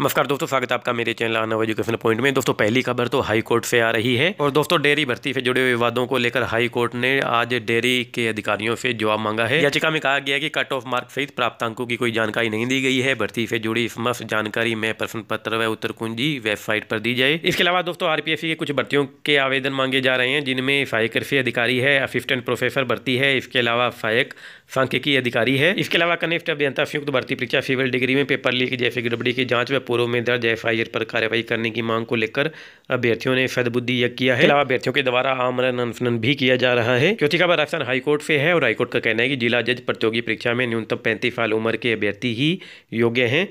नमस्कार दोस्तों स्वागत है आपका मेरे चैनल आना एजुकेशन पॉइंट में दोस्तों पहली खबर तो हाई कोर्ट से आ रही है और दोस्तों डेयरी भर्ती से जुड़े विवादों को लेकर हाई कोर्ट ने आज डेयरी के अधिकारियों से जवाब मांगा है याचिका में कहा गया कि कट ऑफ मार्क सहित प्राप्त अंकों की कोई जानकारी नहीं दी गई है भर्ती से जुड़ी समस्त जानकारी में प्रश्न पत्र व उत्तर कुंजी वेबसाइट पर दी जाए इसके अलावा दोस्तों आरपीएससी के कुछ भर्तियों के आवेदन मांगे जा रहे हैं जिनमें सहायक कृषि अधिकारी है असिस्टेंट प्रोफेसर भर्ती है इसके अलावा सहायक सांख्यिकी अधिकारी है इसके अलावा कनिष्ठ अभियंता संयुक्त भर्ती परीक्षा सिविल डिग्री में पेपर लीक जैसे गड़बड़ी की जांच व पूर्व में दर्ज एफ पर कार्रवाई करने की मांग को लेकर अभ्यर्थियों ने सदबुद्धि यज्ञ किया है अलावा अभ्यर्थियों के द्वारा आमरण अनशन भी किया जा रहा है क्योंकि खबर राजस्थान हाईकोर्ट से है और हाईकोर्ट का कहना है कि जिला जज प्रतियोगी परीक्षा में न्यूनतम पैंतीस साल उम्र के अभ्यर्थी ही योग्य हैं